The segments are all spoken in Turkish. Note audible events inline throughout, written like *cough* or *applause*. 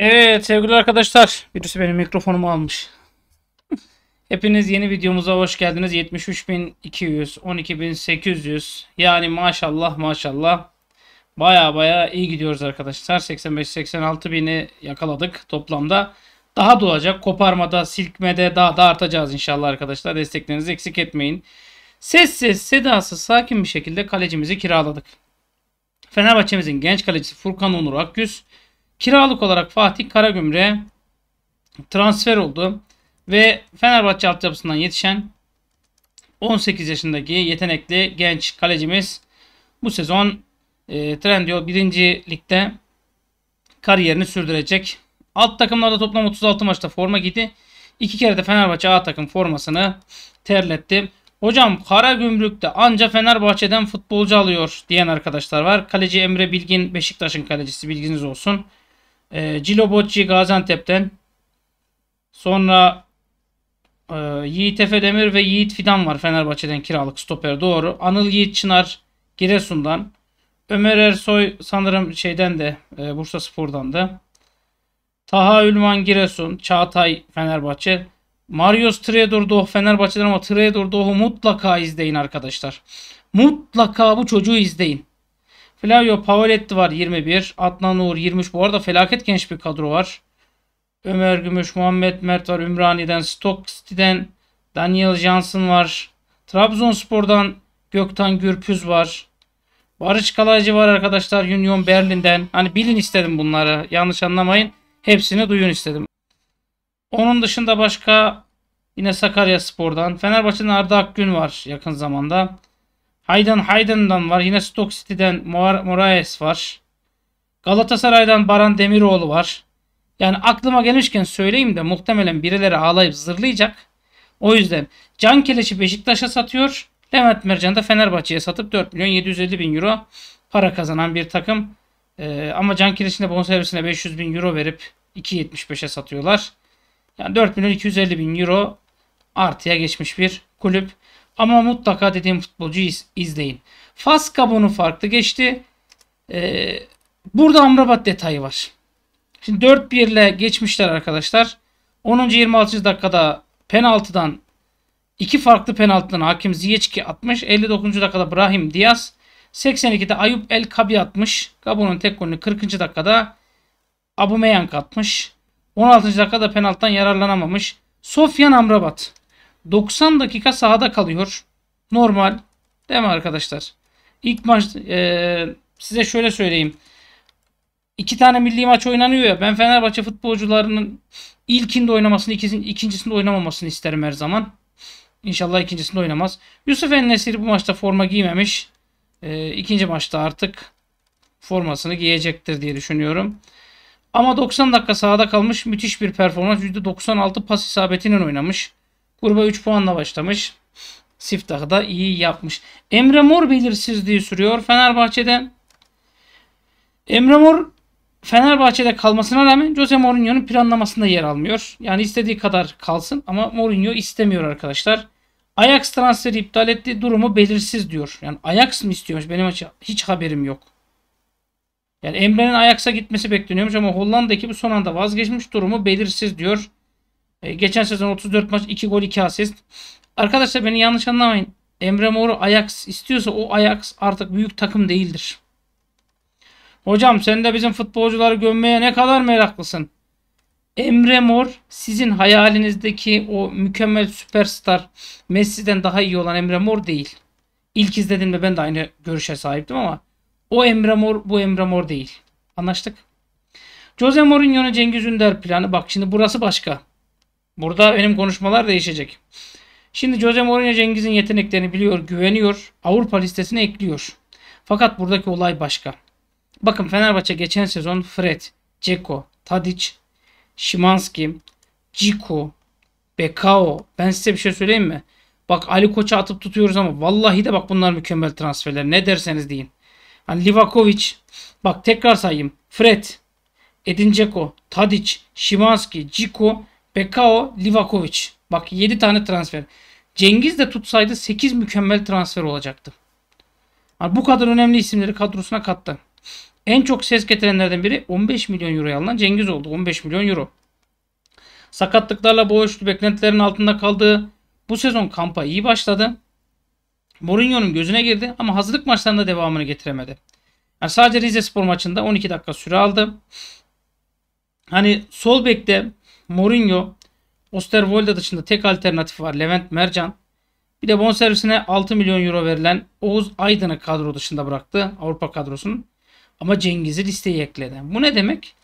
Evet sevgili arkadaşlar birisi benim mikrofonumu almış. *laughs* Hepiniz yeni videomuza hoş geldiniz. 73.200, 12.800 yani maşallah maşallah baya baya iyi gidiyoruz arkadaşlar. 85-86 bini yakaladık toplamda. Daha da olacak. Koparmada, silkmede daha da artacağız inşallah arkadaşlar. Desteklerinizi eksik etmeyin. Sessiz, sedasız, sakin bir şekilde kalecimizi kiraladık. Fenerbahçe'mizin genç kalecisi Furkan Onur Akgüz Kiralık olarak Fatih Karagümre transfer oldu ve Fenerbahçe altyapısından yetişen 18 yaşındaki yetenekli genç kalecimiz bu sezon e, Trendyol 1. Lig'de kariyerini sürdürecek. Alt takımlarda toplam 36 maçta forma giydi. İki kere de Fenerbahçe A takım formasını terletti. Hocam Karagümrük'te gümrükte anca Fenerbahçe'den futbolcu alıyor diyen arkadaşlar var. Kaleci Emre Bilgin Beşiktaş'ın kalecisi bilginiz olsun. E, ee, Cilobotçi Gaziantep'ten. Sonra e, Yiğit Efe Demir ve Yiğit Fidan var Fenerbahçe'den kiralık stoper doğru. Anıl Yiğit Çınar Giresun'dan. Ömer Ersoy sanırım şeyden de e, Bursa Spor'dan da. Taha Ülman Giresun, Çağatay Fenerbahçe. Marius Treador Fenerbahçe'den ama Treador mutlaka izleyin arkadaşlar. Mutlaka bu çocuğu izleyin. Flavio Pavoletti var 21. Adnan Uğur 23. Bu arada felaket genç bir kadro var. Ömer Gümüş, Muhammed Mert var. Ümraniden, Stock City'den Daniel Johnson var. Trabzonspor'dan Göktan Gürpüz var. Barış Kalaycı var arkadaşlar Union Berlin'den. Hani bilin istedim bunları. Yanlış anlamayın. Hepsini duyun istedim. Onun dışında başka yine Sakarya Spor'dan. Fenerbahçe'nin Arda Akgün var yakın zamanda. Hayden Hayden'dan var. Yine Stoke City'den Moraes var. Galatasaray'dan Baran Demiroğlu var. Yani aklıma gelmişken söyleyeyim de muhtemelen birileri ağlayıp zırlayacak. O yüzden Can Keleş'i Beşiktaş'a satıyor. Levent Mercan da Fenerbahçe'ye satıp 4 milyon 750 bin euro para kazanan bir takım. Ee, ama Can Keleş'in de bonservisine 500 bin euro verip 2.75'e satıyorlar. Yani 4 milyon 250 bin euro artıya geçmiş bir kulüp. Ama mutlaka dediğim futbolcuyu iz, izleyin. Fas kabuğunu farklı geçti. Ee, burada Amrabat detayı var. Şimdi 4-1 ile geçmişler arkadaşlar. 10. 26. dakikada penaltıdan iki farklı penaltıdan Hakim Ziyeçki atmış. 59. dakikada Brahim Diaz. 82'de Ayup El Kabi atmış. Kabuğunun tek golünü 40. dakikada Abumeyank atmış. 16. dakikada penaltıdan yararlanamamış. Sofyan Amrabat. 90 dakika sahada kalıyor. Normal. Değil mi arkadaşlar? İlk maç e, size şöyle söyleyeyim. İki tane milli maç oynanıyor ya. Ben Fenerbahçe futbolcularının ilkinde oynamasını, ikincisinde oynamamasını isterim her zaman. İnşallah ikincisinde oynamaz. Yusuf Ennesiri bu maçta forma giymemiş. E, ikinci maçta artık formasını giyecektir diye düşünüyorum. Ama 90 dakika sahada kalmış müthiş bir performans. %96 pas isabetinin oynamış. Gruba 3 puanla başlamış. Siftah'ı da iyi yapmış. Emre Mor belirsizliği sürüyor Fenerbahçe'de. Emre Mor Fenerbahçe'de kalmasına rağmen Jose Mourinho'nun planlamasında yer almıyor. Yani istediği kadar kalsın ama Mourinho istemiyor arkadaşlar. Ajax transferi iptal etti. Durumu belirsiz diyor. Yani Ajax mı istiyormuş? Benim açı hiç haberim yok. Yani Emre'nin Ajax'a gitmesi bekleniyormuş ama Hollanda'daki bu son anda vazgeçmiş durumu belirsiz diyor. E, geçen sezon 34 maç 2 gol 2 asist. Arkadaşlar beni yanlış anlamayın. Emre Mor'u Ajax istiyorsa o Ajax artık büyük takım değildir. Hocam sen de bizim futbolcuları gömmeye ne kadar meraklısın. Emre Mor sizin hayalinizdeki o mükemmel süperstar Messi'den daha iyi olan Emre Mor değil. İlk izlediğimde ben de aynı görüşe sahiptim ama o Emre Mor bu Emre Mor değil. Anlaştık. Jose Mourinho'nun Cengiz Ünder planı bak şimdi burası başka. Burada benim konuşmalar değişecek. Şimdi Jose Mourinho Cengiz'in yeteneklerini biliyor, güveniyor, Avrupa listesine ekliyor. Fakat buradaki olay başka. Bakın Fenerbahçe geçen sezon Fred, Ceko, Tadic, Şimanski, Ciku, Bekao. Ben size bir şey söyleyeyim mi? Bak Ali Koç'a atıp tutuyoruz ama vallahi de bak bunlar mükemmel transferler. Ne derseniz deyin. Hani Livakovic. Bak tekrar sayayım. Fred, Edin Ceko, Tadic, Şimanski, Ciku, Bekao Livakovic. Bak 7 tane transfer. Cengiz de tutsaydı 8 mükemmel transfer olacaktı. Yani bu kadar önemli isimleri kadrosuna kattı. En çok ses getirenlerden biri 15 milyon euroya alınan Cengiz oldu. 15 milyon euro. Sakatlıklarla boğuştu. Beklentilerin altında kaldığı bu sezon kampa iyi başladı. Mourinho'nun gözüne girdi ama hazırlık maçlarında devamını getiremedi. Yani sadece Rize Spor maçında 12 dakika süre aldı. Hani sol bekte Mourinho, Osterwolde dışında tek alternatif var Levent Mercan. Bir de bonservisine 6 milyon euro verilen Oğuz Aydın'ı kadro dışında bıraktı Avrupa kadrosunun. Ama Cengiz'i listeyi ekledi. Bu ne demek?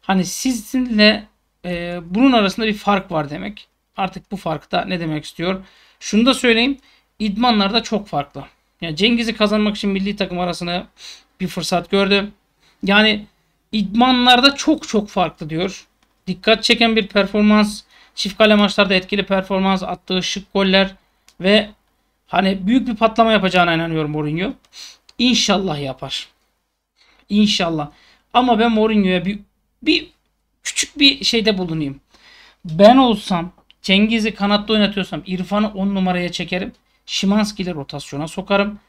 Hani sizinle e, bunun arasında bir fark var demek. Artık bu fark da ne demek istiyor? Şunu da söyleyeyim. İdmanlar da çok farklı. Yani Cengiz'i kazanmak için milli takım arasına bir fırsat gördü. Yani idmanlarda çok çok farklı diyor dikkat çeken bir performans, çift kale maçlarda etkili performans, attığı şık goller ve hani büyük bir patlama yapacağına inanıyorum Mourinho. İnşallah yapar. İnşallah. Ama ben Mourinho'ya bir, bir küçük bir şeyde bulunayım. Ben olsam Cengiz'i kanatta oynatıyorsam İrfan'ı 10 numaraya çekerim. Şimanski'yle rotasyona sokarım.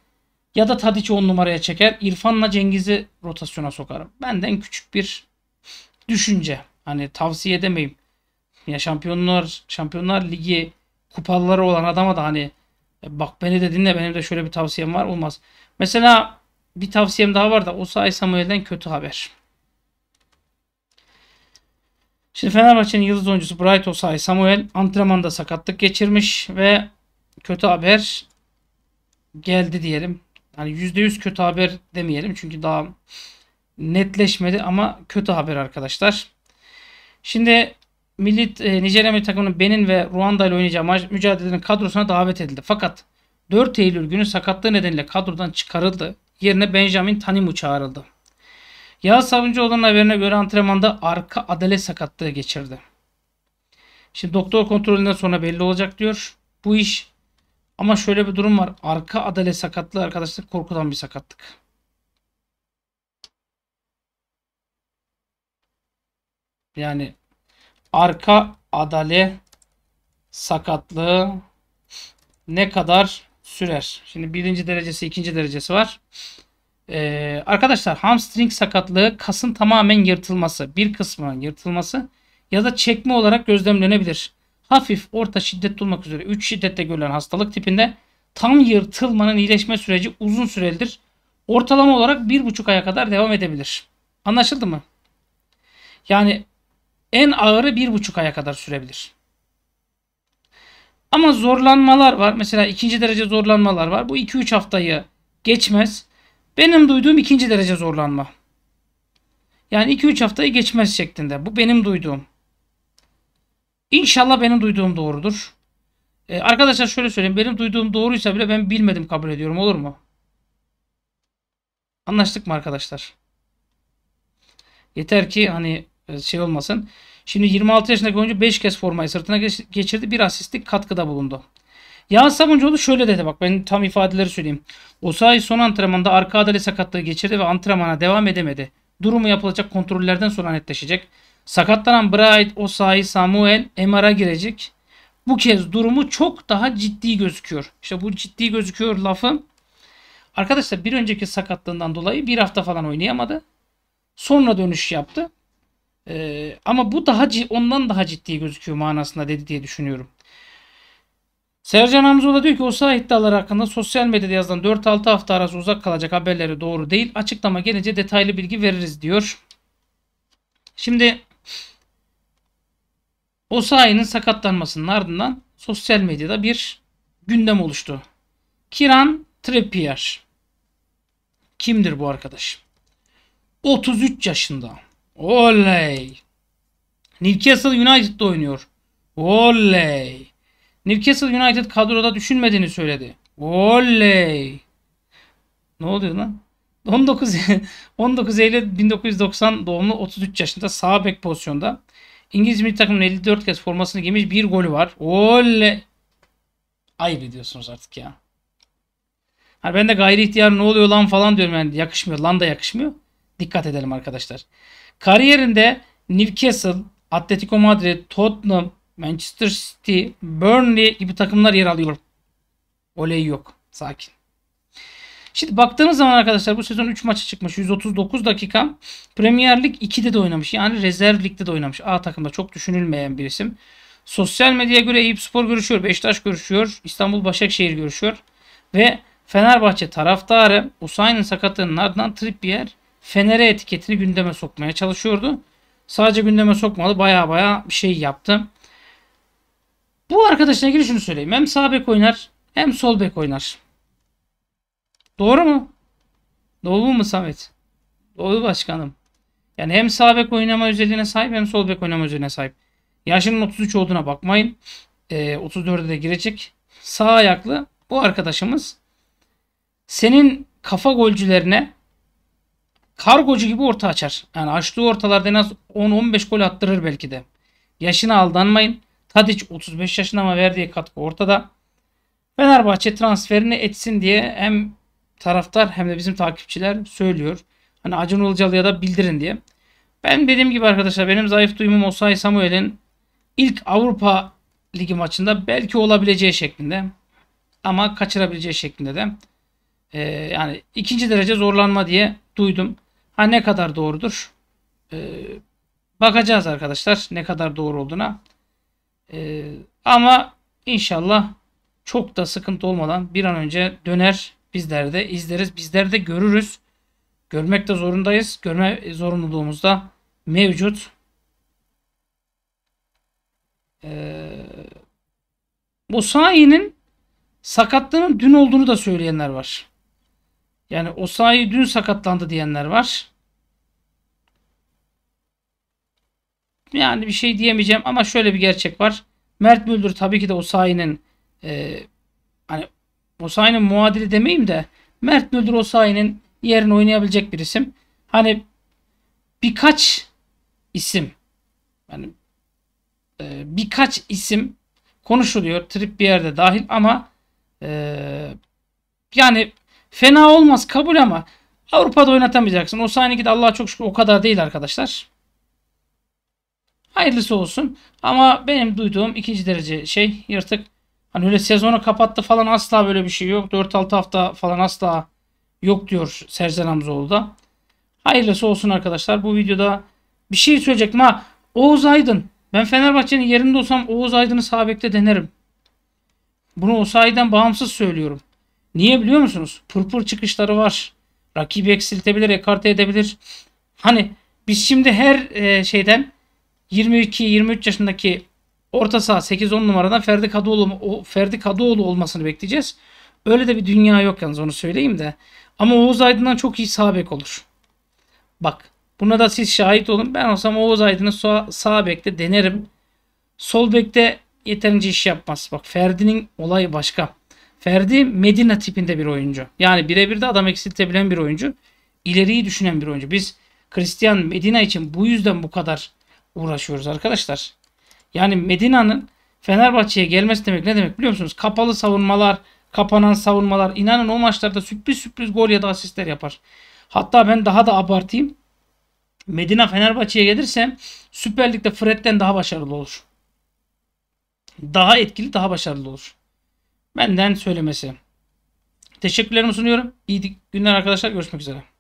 Ya da Tadiç'i 10 numaraya çeker. İrfan'la Cengiz'i rotasyona sokarım. Benden küçük bir düşünce. Hani tavsiye edemeyim. Ya Şampiyonlar Şampiyonlar Ligi kupaları olan adama da hani e, bak beni de dinle benim de şöyle bir tavsiyem var olmaz. Mesela bir tavsiyem daha var da Osay Samuel'den kötü haber. Şimdi Fenerbahçe'nin yıldız oyuncusu Bright Osay Samuel antrenmanda sakatlık geçirmiş ve kötü haber geldi diyelim. Hani %100 kötü haber demeyelim çünkü daha netleşmedi ama kötü haber arkadaşlar. Şimdi milli e, Nijerya milli takımının Benin ve Ruanda ile oynayacağı maç mücadelenin kadrosuna davet edildi. Fakat 4 Eylül günü sakatlığı nedeniyle kadrodan çıkarıldı. Yerine Benjamin Tanimu çağrıldı. Yağız Sabuncuoğlu'nun haberine göre antrenmanda arka adale sakatlığı geçirdi. Şimdi doktor kontrolünden sonra belli olacak diyor. Bu iş ama şöyle bir durum var. Arka adale sakatlığı arkadaşlar korkudan bir sakatlık. Yani arka adale sakatlığı ne kadar sürer? Şimdi birinci derecesi, ikinci derecesi var. Ee, arkadaşlar hamstring sakatlığı kasın tamamen yırtılması, bir kısmının yırtılması ya da çekme olarak gözlemlenebilir. Hafif, orta şiddet olmak üzere 3 şiddette görülen hastalık tipinde tam yırtılmanın iyileşme süreci uzun süredir, Ortalama olarak 1,5 aya kadar devam edebilir. Anlaşıldı mı? Yani en ağırı bir buçuk aya kadar sürebilir. Ama zorlanmalar var. Mesela ikinci derece zorlanmalar var. Bu 2-3 haftayı geçmez. Benim duyduğum ikinci derece zorlanma. Yani 2-3 haftayı geçmez şeklinde. Bu benim duyduğum. İnşallah benim duyduğum doğrudur. Ee, arkadaşlar şöyle söyleyeyim. Benim duyduğum doğruysa bile ben bilmedim kabul ediyorum. Olur mu? Anlaştık mı arkadaşlar? Yeter ki hani e, şey olmasın. Şimdi 26 yaşındaki oyuncu 5 kez formayı sırtına geçirdi. Bir asistlik katkıda bulundu. Yağız Sabuncuoğlu şöyle dedi bak ben tam ifadeleri söyleyeyim. Osayi son antrenmanda arka adale sakatlığı geçirdi ve antrenmana devam edemedi. Durumu yapılacak kontrollerden sonra netleşecek. Sakatlanan Bright, Osayi, Samuel MR'a girecek. Bu kez durumu çok daha ciddi gözüküyor. İşte bu ciddi gözüküyor lafı. Arkadaşlar bir önceki sakatlığından dolayı bir hafta falan oynayamadı. Sonra dönüş yaptı. Ee, ama bu daha ondan daha ciddi gözüküyor manasında dedi diye düşünüyorum. Sercan Hamzoğlu diyor ki o sağ iddiaları hakkında sosyal medyada yazılan 4-6 hafta arası uzak kalacak haberleri doğru değil. Açıklama gelince detaylı bilgi veririz diyor. Şimdi o sayenin sakatlanmasının ardından sosyal medyada bir gündem oluştu. Kiran Trippier. Kimdir bu arkadaş? 33 yaşında. Oley. Newcastle United'da oynuyor. Oley. Newcastle United kadroda düşünmediğini söyledi. Oley. Ne oluyor lan? 19 19 *laughs* Eylül 1990 doğumlu 33 yaşında sağ bek pozisyonda. İngiliz milli takımın 54 kez formasını giymiş bir golü var. Oley. Ayıp ediyorsunuz artık ya. Hani ben de gayri ihtiyar ne oluyor lan falan diyorum yani yakışmıyor. Lan da yakışmıyor. Dikkat edelim arkadaşlar. Kariyerinde Newcastle, Atletico Madrid, Tottenham, Manchester City, Burnley gibi takımlar yer alıyor. Oley yok. Sakin. Şimdi baktığımız zaman arkadaşlar bu sezon 3 maça çıkmış. 139 dakika. Premier Lig 2'de de oynamış. Yani rezerv ligde de oynamış. A takımda çok düşünülmeyen bir isim. Sosyal medyaya göre Eyüp Spor görüşüyor. Beşiktaş görüşüyor. İstanbul Başakşehir görüşüyor. Ve Fenerbahçe taraftarı Usain'in sakatlığının ardından Trippier Fener'e etiketini gündeme sokmaya çalışıyordu. Sadece gündeme sokmadı baya baya bir şey yaptı. Bu arkadaşına ilgili şunu söyleyeyim. Hem sağ bek oynar hem sol bek oynar. Doğru mu? Doğru mu Samet? Doğru başkanım. Yani hem sağ bek oynama özelliğine sahip hem sol bek oynama özelliğine sahip. Yaşının 33 olduğuna bakmayın. E, ee, 34'e de girecek. Sağ ayaklı bu arkadaşımız senin kafa golcülerine kargocu gibi orta açar. Yani açtığı ortalarda en az 10-15 gol attırır belki de. Yaşına aldanmayın. Tadic 35 yaşında ama verdiği katkı ortada. Fenerbahçe transferini etsin diye hem taraftar hem de bizim takipçiler söylüyor. Hani Acun Ilıcalı'ya da bildirin diye. Ben dediğim gibi arkadaşlar benim zayıf duyumum Osay Samuel'in ilk Avrupa Ligi maçında belki olabileceği şeklinde ama kaçırabileceği şeklinde de e, yani ikinci derece zorlanma diye duydum. Ha ne kadar doğrudur? Ee, bakacağız arkadaşlar ne kadar doğru olduğuna. Ee, ama inşallah çok da sıkıntı olmadan bir an önce döner. Bizler de izleriz. Bizler de görürüz. Görmek de zorundayız. Görme zorunluluğumuz da mevcut. Ee, bu sahinin sakatlığının dün olduğunu da söyleyenler var. Yani Osayi dün sakatlandı diyenler var. Yani bir şey diyemeyeceğim ama şöyle bir gerçek var. Mert Müldür tabii ki de Osayi'nin e, hani Osayi'nin muadili demeyeyim de Mert Müldür Osayi'nin yerini oynayabilecek bir isim. Hani birkaç isim yani e, birkaç isim konuşuluyor. Trip bir yerde dahil ama e, yani Fena olmaz kabul ama Avrupa'da oynatamayacaksın. O sahne git Allah'a çok şükür o kadar değil arkadaşlar. Hayırlısı olsun. Ama benim duyduğum ikinci derece şey yırtık. Hani öyle sezonu kapattı falan asla böyle bir şey yok. 4-6 hafta falan asla yok diyor Serzen Hamzoğlu Hayırlısı olsun arkadaşlar. Bu videoda bir şey söyleyecektim ha. Oğuz Aydın. Ben Fenerbahçe'nin yerinde olsam Oğuz Aydın'ı sabekte denerim. Bunu o sahiden bağımsız söylüyorum. Niye biliyor musunuz? Pırpır çıkışları var. Rakibi eksiltebilir, ekarte edebilir. Hani biz şimdi her e, şeyden 22-23 yaşındaki orta saha 8-10 numaradan Ferdi Kadıoğlu, Ferdi Kadıoğlu olmasını bekleyeceğiz. Öyle de bir dünya yok yalnız onu söyleyeyim de. Ama Oğuz Aydın'dan çok iyi sağ bek olur. Bak buna da siz şahit olun. Ben olsam Oğuz Aydın'ı sağ, sağ bekte denerim. Sol bekte yeterince iş yapmaz. Bak Ferdi'nin olayı başka. Ferdi Medina tipinde bir oyuncu. Yani birebir de adam eksiltebilen bir oyuncu. İleriyi düşünen bir oyuncu. Biz Christian Medina için bu yüzden bu kadar uğraşıyoruz arkadaşlar. Yani Medina'nın Fenerbahçe'ye gelmesi demek ne demek biliyor musunuz? Kapalı savunmalar, kapanan savunmalar. İnanın o maçlarda sürpriz sürpriz gol ya da asistler yapar. Hatta ben daha da abartayım. Medina Fenerbahçe'ye gelirse Süper Lig'de Fred'den daha başarılı olur. Daha etkili, daha başarılı olur. Benden söylemesi. Teşekkürlerimi sunuyorum. İyi günler arkadaşlar. Görüşmek üzere.